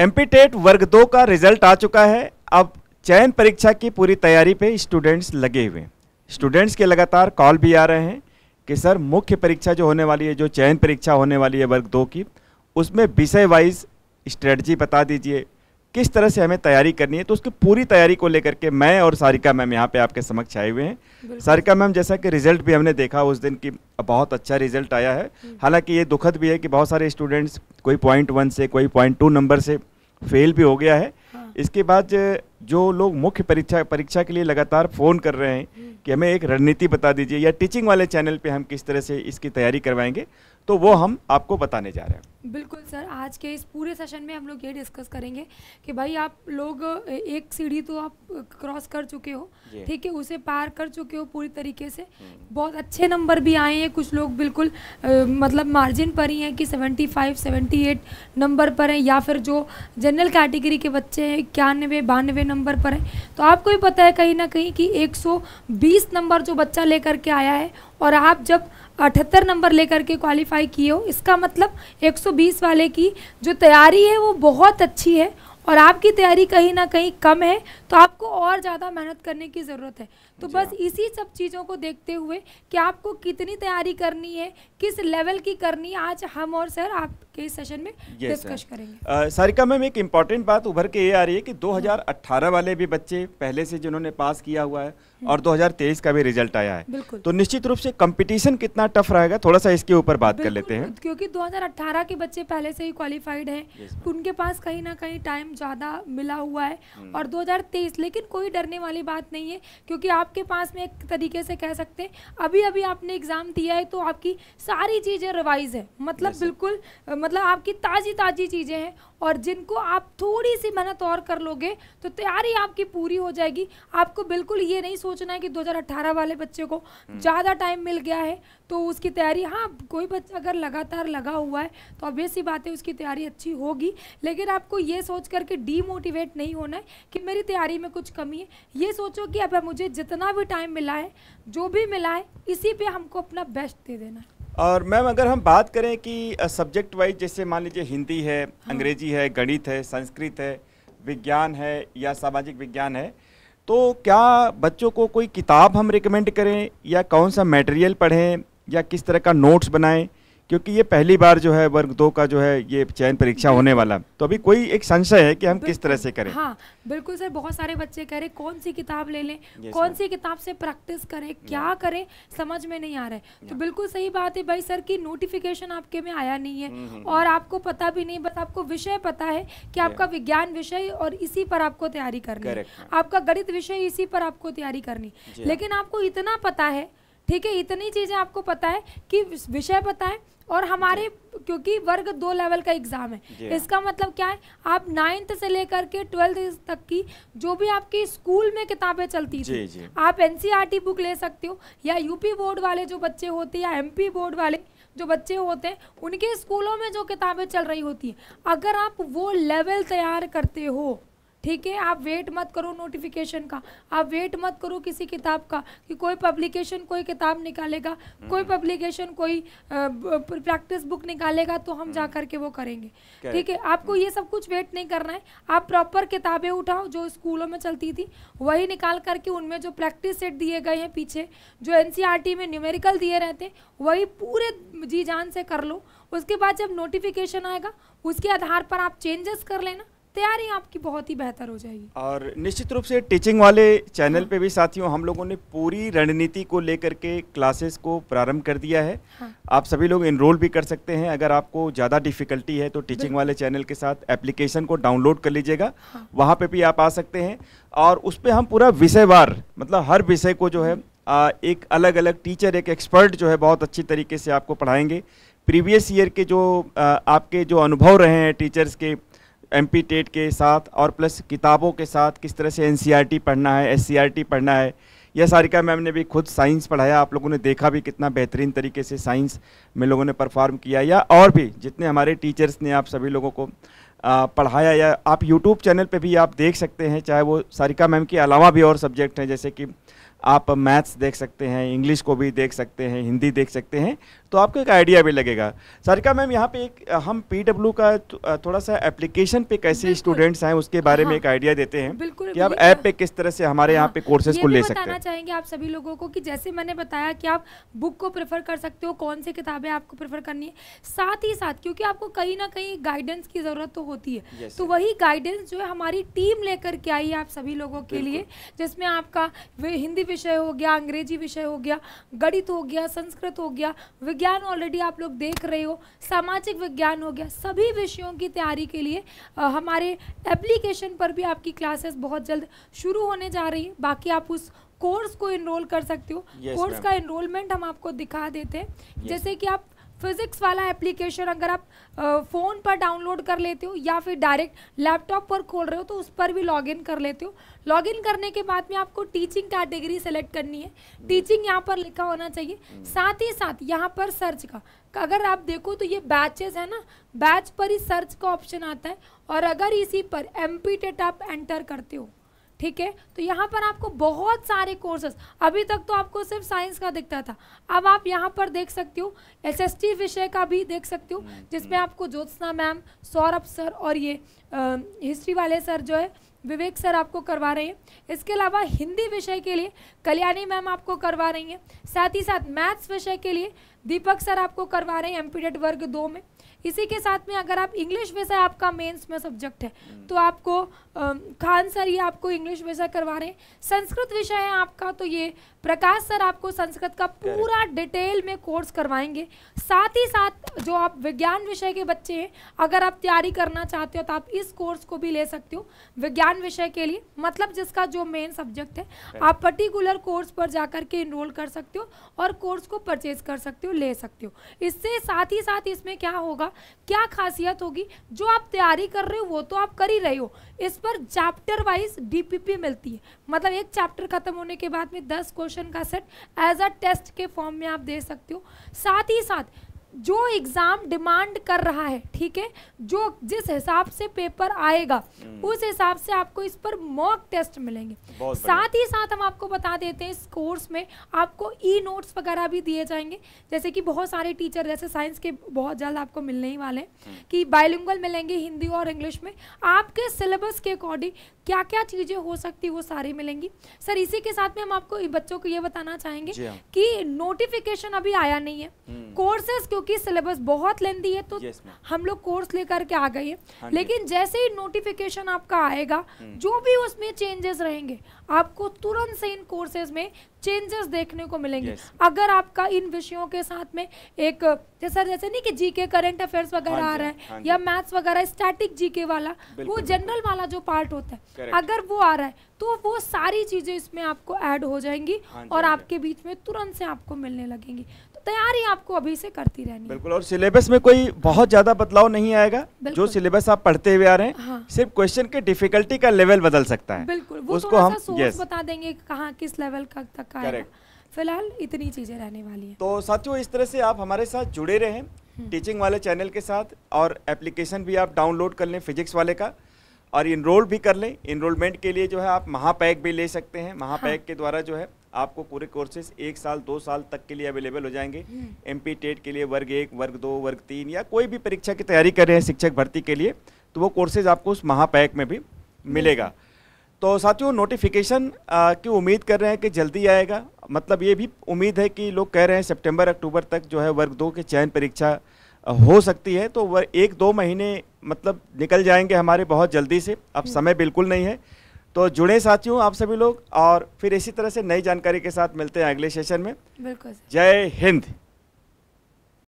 MPTET वर्ग दो का रिजल्ट आ चुका है अब चयन परीक्षा की पूरी तैयारी पे स्टूडेंट्स लगे हुए स्टूडेंट्स के लगातार कॉल भी आ रहे हैं कि सर मुख्य परीक्षा जो होने वाली है जो चयन परीक्षा होने वाली है वर्ग दो की उसमें विषय वाइज स्ट्रेटजी बता दीजिए किस तरह से हमें तैयारी करनी है तो उसकी पूरी तैयारी को लेकर के मैं और सारिका मैम यहाँ पे आपके समक्ष आए हुए हैं सारिका मैम जैसा कि रिजल्ट भी हमने देखा उस दिन की बहुत अच्छा रिजल्ट आया है हम्म। हालांकि ये दुखद भी है कि बहुत सारे स्टूडेंट्स कोई पॉइंट वन से कोई पॉइंट टू नंबर से फेल भी हो गया है हाँ। इसके बाद जो लोग मुख्य परीक्षा परीक्षा के लिए लगातार फ़ोन कर रहे हैं हम्म। कि हमें एक रणनीति बता दीजिए या टीचिंग वाले चैनल पर हम किस तरह से इसकी तैयारी करवाएंगे तो वो हम आपको बताने जा रहे हैं बिल्कुल सर आज के इस पूरे सेशन में हम लोग ये डिस्कस करेंगे कि भाई आप लोग एक सीढ़ी तो आप क्रॉस कर चुके हो ठीक है उसे पार कर चुके हो पूरी तरीके से हम्म। बहुत अच्छे नंबर भी आए हैं कुछ लोग बिल्कुल आ, मतलब मार्जिन पर ही हैं कि 75, 78 नंबर पर हैं या फिर जो जनरल कैटेगरी के बच्चे हैं इक्यानवे बानवे नंबर पर हैं तो आपको भी पता है कहीं ना कहीं कि एक नंबर जो बच्चा लेकर के आया है और आप जब अठहत्तर नंबर लेकर के क्वालिफाई किए हो इसका मतलब एक 2020 वाले की जो तैयारी है वो बहुत अच्छी है और आपकी तैयारी कहीं ना कहीं कम है तो आपको और ज़्यादा मेहनत करने की ज़रूरत है तो बस हाँ। इसी सब चीज़ों को देखते हुए कि आपको कितनी तैयारी करनी है किस लेवल की करनी है आज हम और सर आपके सेशन में डिस्कस करेंगे सारिका मैम एक इम्पॉर्टेंट बात उभर के ये आ रही है कि 2018 वाले भी बच्चे पहले से जिन्होंने पास किया हुआ है और 2023 का भी रिजल्ट आया है तो निश्चित रूप से कंपटीशन कितना टफ रहेगा थोड़ा सा इसके ऊपर बात कर लेते हैं क्योंकि 2018 के बच्चे पहले से ही क्वालिफाइड है उनके पास कहीं ना कहीं टाइम ज़्यादा मिला हुआ है हम्म। और 2023 लेकिन कोई डरने वाली बात नहीं है क्योंकि आपके पास में एक तरीके से कह सकते हैं अभी अभी आपने एग्ज़ाम दिया है तो आपकी सारी चीज़ें रिवाइज है मतलब बिल्कुल मतलब आपकी ताज़ी ताज़ी चीज़ें हैं और जिनको आप थोड़ी सी मेहनत और कर लोगे तो तैयारी आपकी पूरी हो जाएगी आपको बिल्कुल ये नहीं सोचना है कि 2018 वाले बच्चे को हम्म। ज़्यादा टाइम मिल गया है तो उसकी तैयारी हाँ कोई बच्चा अगर लगातार लगा हुआ है तो ऑब्वियस ही बात है उसकी तैयारी अच्छी होगी लेकिन आपको ये सोच करके डीमोटिवेट नहीं होना है कि मेरी तैयारी में कुछ कमी है ये सोचो कि अब मुझे जितना भी टाइम मिला है जो भी मिला है इसी पर हमको अपना बेस्ट दे देना है और मैम अगर हम बात करें कि सब्जेक्ट वाइज जैसे मान लीजिए हिंदी है हाँ। अंग्रेजी है गणित है संस्कृत है विज्ञान है या सामाजिक विज्ञान है तो क्या बच्चों को कोई किताब हम रिकमेंड करें या कौन सा मटेरियल पढ़ें या किस तरह का नोट्स बनाएं क्योंकि ये पहली बार जो है वर्ग दो का जो है ये चयन परीक्षा होने वाला तो अभी कोई एक संशय है कि हम किस तरह से करें हाँ बिल्कुल सर बहुत सारे बच्चे कह रहे कौन सी किताब ले लें कौन सी किताब से प्रैक्टिस करें क्या करें समझ में नहीं आ रहा है तो बिल्कुल सही बात है भाई सर की नोटिफिकेशन आपके में आया नहीं है हम्म, हम्म, हम्म। और आपको पता भी नहीं बस आपको विषय पता है कि आपका विज्ञान विषय और इसी पर आपको तैयारी करनी है आपका गणित विषय इसी पर आपको तैयारी करनी लेकिन आपको इतना पता है ठीक है इतनी चीज़ें आपको पता है कि विषय पता है और हमारे क्योंकि वर्ग दो लेवल का एग्ज़ाम है इसका मतलब क्या है आप नाइन्थ से लेकर के ट्वेल्थ तक की जो भी आपकी स्कूल में किताबें चलती थी आप एनसीईआरटी बुक e ले सकते हो या यूपी बोर्ड वाले जो बच्चे होते हैं या एमपी बोर्ड वाले जो बच्चे होते हैं उनके स्कूलों में जो किताबें चल रही होती हैं अगर आप वो लेवल तैयार करते हो ठीक है आप वेट मत करो नोटिफिकेशन का आप वेट मत करो किसी किताब का कि कोई पब्लिकेशन कोई किताब निकालेगा कोई पब्लिकेशन हम्म। कोई प्रैक्टिस बुक निकालेगा तो हम हम्म। जा करके वो करेंगे ठीक है आपको ये सब कुछ वेट नहीं करना है आप प्रॉपर किताबें उठाओ जो स्कूलों में चलती थी वही निकाल करके उनमें जो प्रैक्टिस सेट दिए गए हैं पीछे जो एन e में न्यूमेरिकल दिए रहते हैं वही पूरे जी जान से कर लो उसके बाद जब नोटिफिकेशन आएगा उसके आधार पर आप चेंजेस कर लेना तैयारी आपकी बहुत ही बेहतर हो जाएगी और निश्चित रूप से टीचिंग वाले चैनल हाँ। पे भी साथियों हम लोगों ने पूरी रणनीति को लेकर के क्लासेस को प्रारंभ कर दिया है हाँ। आप सभी लोग इनरोल भी कर सकते हैं अगर आपको ज़्यादा डिफिकल्टी है तो टीचिंग वाले चैनल के साथ एप्लीकेशन को डाउनलोड कर लीजिएगा हाँ। वहाँ पर भी आप आ सकते हैं और उस पर हम पूरा विषयवार मतलब हर विषय को जो है एक अलग अलग टीचर एक एक्सपर्ट जो है बहुत अच्छी तरीके से आपको पढ़ाएंगे प्रीवियस ईयर के जो आपके जो अनुभव रहे हैं टीचर्स के एम टेट के साथ और प्लस किताबों के साथ किस तरह से एन e पढ़ना है एस e पढ़ना है यह सारिका मैम ने भी खुद साइंस पढ़ाया आप लोगों ने देखा भी कितना बेहतरीन तरीके से साइंस में लोगों ने परफॉर्म किया या और भी जितने हमारे टीचर्स ने आप सभी लोगों को आ, पढ़ाया या आप यूट्यूब चैनल पे भी आप देख सकते हैं चाहे वो सारिका मैम के अलावा भी और सब्जेक्ट हैं जैसे कि आप मैथ्स देख सकते हैं इंग्लिश को भी देख सकते हैं हिंदी देख सकते हैं तो आपको एक आइडिया भी लगेगा सारिका मैम यहाँ पे एक हम पी का थोड़ा सा एप्लीकेशन पे कैसे स्टूडेंट्स हैं उसके बारे हाँ, में एक आइडिया देते हैं बिल्कुल कि आप ऐप पे किस तरह से हमारे यहाँ हाँ। पे कोर्सेज को ले सकते हैं चाहेंगे आप सभी लोगों को कि जैसे मैंने बताया कि आप बुक को प्रेफर कर सकते हो कौन सी किताबें आपको प्रेफर करनी है साथ ही साथ क्योंकि आपको कहीं ना कहीं गाइडेंस की ज़रूरत तो होती है तो वही गाइडेंस जो है हमारी टीम लेकर के आई है आप सभी लोगों के लिए जिसमें आपका हिंदी विषय हो गया अंग्रेजी विषय हो गया गणित हो गया संस्कृत हो गया विज्ञान ऑलरेडी आप लोग देख रहे हो सामाजिक विज्ञान हो गया सभी विषयों की तैयारी के लिए आ, हमारे एप्लीकेशन पर भी आपकी क्लासेस बहुत जल्द शुरू होने जा रही है बाकी आप उस कोर्स को इनरोल कर सकते हो yes, कोर्स का इनरोलमेंट हम आपको दिखा देते हैं yes. जैसे कि आप फिजिक्स वाला एप्लीकेशन अगर आप फ़ोन पर डाउनलोड कर लेते हो या फिर डायरेक्ट लैपटॉप पर खोल रहे हो तो उस पर भी लॉगिन कर लेते हो लॉगिन करने के बाद में आपको टीचिंग कैटेगरी सेलेक्ट करनी है टीचिंग यहाँ पर लिखा होना चाहिए साथ ही साथ यहाँ पर सर्च का अगर आप देखो तो ये बैचेस है ना बैच पर ही सर्च का ऑप्शन आता है और अगर इसी पर एम आप एंटर करते हो ठीक है तो यहाँ पर आपको बहुत सारे कोर्सेज अभी तक तो आपको सिर्फ साइंस का दिखता था अब आप यहाँ पर देख सकते हो एसएसटी विषय का भी देख सकते हो हम्म, जिसमें हम्म। आपको ज्योत्सना मैम सौरभ सर और ये हिस्ट्री वाले सर जो है विवेक सर आपको करवा रहे हैं इसके अलावा हिंदी विषय के लिए कल्याणी मैम आपको करवा रही हैं साथ ही साथ मैथ्स विषय के लिए दीपक सर आपको करवा रहे हैं एमपीडेट वर्ग दो में इसी के साथ में अगर आप इंग्लिश विषय आपका मेंस में सब्जेक्ट है हम्म। तो आपको खान सर ये आपको इंग्लिश विषय करवा रहे हैं संस्कृत विषय है आपका तो ये प्रकाश सर आपको संस्कृत का पूरा डिटेल में कोर्स करवाएंगे साथ ही साथ जो आप विज्ञान विषय के बच्चे हैं अगर आप तैयारी करना चाहते हो तो आप इस कोर्स को भी ले सकते हो विज्ञान विषय के लिए मतलब जिसका जो मेन सब्जेक्ट है आप पर्टिकुलर कोर्स पर जा के इनरोल कर सकते हो और कोर्स को परचेज कर सकते हो ले सकते हो इससे साथ ही साथ इसमें क्या होगा क्या खासियत होगी जो आप तैयारी कर रहे हो वो तो आप कर ही रहे हो इस पर चैप्टर वाइज डीपीपी मिलती है मतलब एक चैप्टर खत्म होने के बाद में दस क्वेश्चन का सेट एज अ टेस्ट के फॉर्म में आप दे सकते हो साथ ही साथ जो एग्ज़ाम डिमांड कर रहा है ठीक है जो जिस हिसाब से पेपर आएगा हम्म। उस हिसाब से आपको इस पर मॉक टेस्ट मिलेंगे साथ ही साथ हम आपको बता देते हैं इस कोर्स में आपको ई नोट्स वगैरह भी दिए जाएंगे जैसे कि बहुत सारे टीचर जैसे साइंस के बहुत जल्द आपको मिलने ही वाले हैं हम्म। कि बायोलिंगल मिलेंगे हिंदी और इंग्लिश में आपके सिलेबस के अकॉर्डिंग क्या क्या चीज़ें हो सकती वो सारी मिलेंगी सर इसी के साथ में हम आपको बच्चों को ये बताना चाहेंगे हाँ। कि नोटिफिकेशन अभी आया नहीं है कोर्सेज हम्म। क्योंकि सिलेबस बहुत लेंदी है तो yes, हम लोग कोर्स लेकर के आ गए हाँ लेकिन जैसे ही नोटिफिकेशन आपका आएगा हम्म. जो भी उसमें चेंजेस रहेंगे आपको तुरंत से इन कोर्सेज में चेंजेस देखने को मिलेंगे yes. अगर आपका इन विषयों के साथ में एक जैसा जैसे नहीं कि जीके करेंट अफेयर्स वगैरह हाँ आ रहा है हाँ या मैथ्स वगैरह स्टैटिक जीके वाला वो जनरल वाला जो पार्ट होता है Correct. अगर वो आ रहा है तो वो सारी चीज़ें इसमें आपको ऐड हो जाएंगी और आपके बीच में तुरंत से आपको मिलने लगेंगी तैयारी आपको अभी से करती रहनी बिल्कुल और सिलेबस में कोई बहुत ज्यादा बदलाव नहीं आएगा जो सिलेबस आप पढ़ते हुए आ रहे हैं हाँ। सिर्फ क्वेश्चन के डिफिकल्टी का लेवल बदल सकता है बिल्कुल वो उसको हम सोर्स बता देंगे कहाँ किस लेवल का तक फिलहाल इतनी चीजें रहने वाली है तो साथियों इस तरह से आप हमारे साथ जुड़े रहे टीचिंग हम्म। वाले चैनल के साथ और एप्लीकेशन भी आप डाउनलोड कर लें फिजिक्स वाले का और इनरोल भी कर लें इनरोलमेंट के लिए जो है आप महापैक भी ले सकते हैं महापैक हाँ। के द्वारा जो है आपको पूरे कोर्सेज एक साल दो साल तक के लिए अवेलेबल हो जाएंगे एम हम्म। टेट के लिए वर्ग एक वर्ग दो वर्ग तीन या कोई भी परीक्षा की तैयारी कर रहे हैं शिक्षक भर्ती के लिए तो वो कोर्सेज आपको उस महापैक में भी हम्म। मिलेगा तो साथियों नोटिफिकेशन की उम्मीद कर रहे हैं कि जल्दी आएगा मतलब ये भी उम्मीद है कि लोग कह रहे हैं सितंबर अक्टूबर तक जो है वर्ग दो के चयन परीक्षा हो सकती है तो वह एक दो महीने मतलब निकल जाएंगे हमारे बहुत जल्दी से अब हम्म। समय बिल्कुल नहीं है तो जुड़े साथियों आप सभी लोग और फिर इसी तरह से नई जानकारी के साथ मिलते हैं अगले सेशन में बिल्कुल जय हिंद